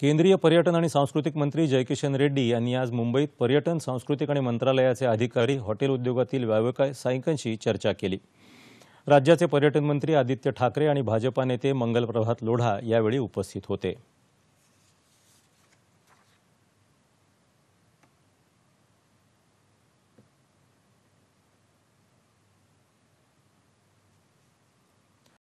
केंद्रीय पर्यटन आणि सांस्कृतिक मंत्री जयकिशन रेड्डी यांनी आज मुंबईत पर्यटन सांस्कृतिक आणि मंत्रालयाचे अधिकारी हॉटेल उद्योगातील व्यावसायिकांशी चर्चा केली राज्याचे पर्यटन मंत्री आदित्य ठाकरे आणि भाजपा नेते मंगलप्रभात लोढा यावेळी उपस्थित होते